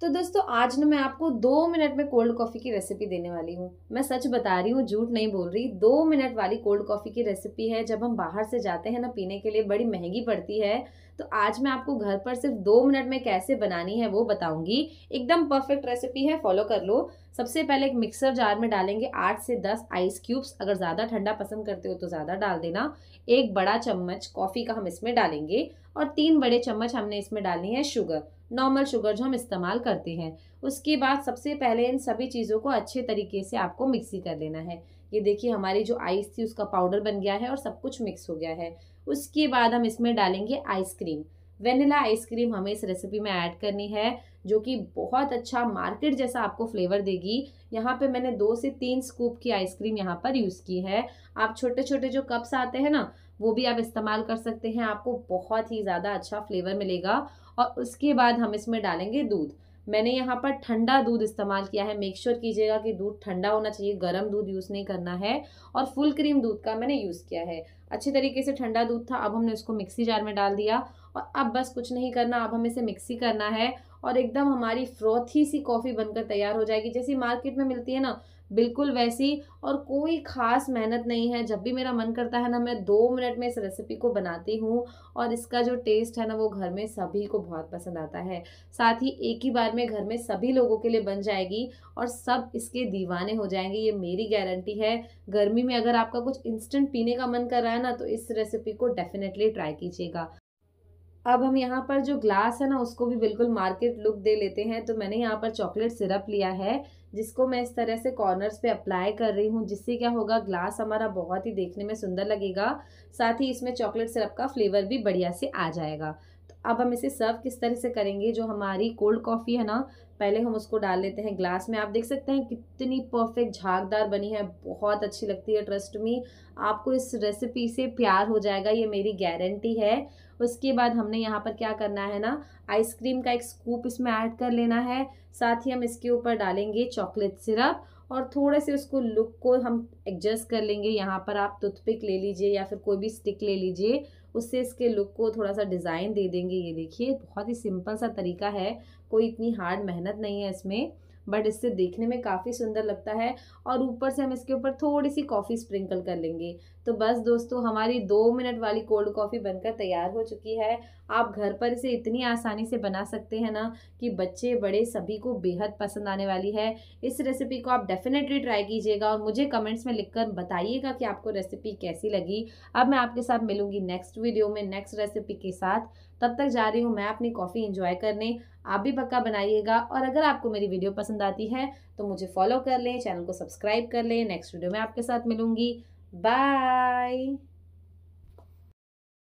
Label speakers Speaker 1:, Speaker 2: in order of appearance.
Speaker 1: तो दोस्तों आज ना मैं आपको दो मिनट में कोल्ड कॉफ़ी की रेसिपी देने वाली हूँ मैं सच बता रही हूँ झूठ नहीं बोल रही दो मिनट वाली कोल्ड कॉफ़ी की रेसिपी है जब हम बाहर से जाते हैं ना पीने के लिए बड़ी महंगी पड़ती है तो आज मैं आपको घर पर सिर्फ दो मिनट में कैसे बनानी है वो बताऊँगी एकदम परफेक्ट रेसिपी है फॉलो कर लो सबसे पहले एक मिक्सर जार में डालेंगे आठ से दस आइस क्यूब्स अगर ज़्यादा ठंडा पसंद करते हो तो ज़्यादा डाल देना एक बड़ा चम्मच कॉफ़ी का हम इसमें डालेंगे और तीन बड़े चम्मच हमने इसमें डालनी है शुगर नॉर्मल शुगर जो हम इस्तेमाल करते हैं उसके बाद सबसे पहले इन सभी चीज़ों को अच्छे तरीके से आपको मिक्सी कर लेना है ये देखिए हमारी जो आइस थी उसका पाउडर बन गया है और सब कुछ मिक्स हो गया है उसके बाद हम इसमें डालेंगे आइसक्रीम वेनिला आइसक्रीम हमें इस रेसिपी में ऐड करनी है जो कि बहुत अच्छा मार्केट जैसा आपको फ्लेवर देगी यहाँ पे मैंने दो से तीन स्कूप की आइसक्रीम यहाँ पर यूज़ की है आप छोटे छोटे जो कप्स आते हैं ना वो भी आप इस्तेमाल कर सकते हैं आपको बहुत ही ज़्यादा अच्छा फ्लेवर मिलेगा और उसके बाद हम इसमें डालेंगे दूध मैंने यहाँ पर ठंडा दूध इस्तेमाल किया है मेक श्योर कीजिएगा कि दूध ठंडा होना चाहिए गर्म दूध यूज़ नहीं करना है और फुल क्रीम दूध का मैंने यूज़ किया है अच्छे तरीके से ठंडा दूध था अब हमने उसको मिक्सी जार में डाल दिया और अब बस कुछ नहीं करना अब हमें इसे मिक्सी करना है और एकदम हमारी फ्रोथी सी कॉफ़ी बनकर तैयार हो जाएगी जैसी मार्केट में मिलती है ना बिल्कुल वैसी और कोई ख़ास मेहनत नहीं है जब भी मेरा मन करता है ना मैं दो मिनट में इस रेसिपी को बनाती हूँ और इसका जो टेस्ट है ना वो घर में सभी को बहुत पसंद आता है साथ ही एक ही बार में घर में सभी लोगों के लिए बन जाएगी और सब इसके दीवाने हो जाएंगे ये मेरी गारंटी है गर्मी में अगर आपका कुछ इंस्टेंट पीने का मन कर रहा है ना तो इस रेसिपी को डेफिनेटली ट्राई कीजिएगा अब हम यहाँ पर जो ग्लास है ना उसको भी बिल्कुल मार्केट लुक दे लेते हैं तो मैंने यहाँ पर चॉकलेट सिरप लिया है जिसको मैं इस तरह से कॉर्नर्स पे अप्लाई कर रही हूँ जिससे क्या होगा ग्लास हमारा बहुत ही देखने में सुंदर लगेगा साथ ही इसमें चॉकलेट सिरप का फ्लेवर भी बढ़िया से आ जाएगा अब हम इसे सर्व किस तरह से करेंगे जो हमारी कोल्ड कॉफ़ी है ना पहले हम उसको डाल लेते हैं ग्लास में आप देख सकते हैं कितनी परफेक्ट झागदार बनी है बहुत अच्छी लगती है ट्रस्ट में आपको इस रेसिपी से प्यार हो जाएगा ये मेरी गारंटी है उसके बाद हमने यहाँ पर क्या करना है ना आइसक्रीम का एक स्कूप इसमें ऐड कर लेना है साथ ही हम इसके ऊपर डालेंगे चॉकलेट सिरप और थोड़े से उसको लुक को हम एडजस्ट कर लेंगे यहाँ पर आप टूथपिक ले लीजिए या फिर कोई भी स्टिक ले लीजिए उससे इसके लुक को थोड़ा सा डिज़ाइन दे देंगे ये देखिए बहुत ही सिंपल सा तरीका है कोई इतनी हार्ड मेहनत नहीं है इसमें बट इससे देखने में काफ़ी सुंदर लगता है और ऊपर से हम इसके ऊपर थोड़ी सी कॉफ़ी स्प्रिंकल कर लेंगे तो बस दोस्तों हमारी दो मिनट वाली कोल्ड कॉफ़ी बनकर तैयार हो चुकी है आप घर पर इसे इतनी आसानी से बना सकते हैं ना कि बच्चे बड़े सभी को बेहद पसंद आने वाली है इस रेसिपी को आप डेफिनेटली ट्राई कीजिएगा और मुझे कमेंट्स में लिखकर बताइएगा कि आपको रेसिपी कैसी लगी अब मैं आपके साथ मिलूंगी नेक्स्ट वीडियो में नेक्स्ट रेसिपी के साथ तब तक जा रही हूँ मैं अपनी कॉफ़ी इंजॉय करने आप भी पक्का बनाइएगा और अगर आपको मेरी वीडियो पसंद पसंद आती है तो मुझे फॉलो कर लें चैनल को सब्सक्राइब कर लें नेक्स्ट वीडियो में आपके साथ मिलूंगी बाय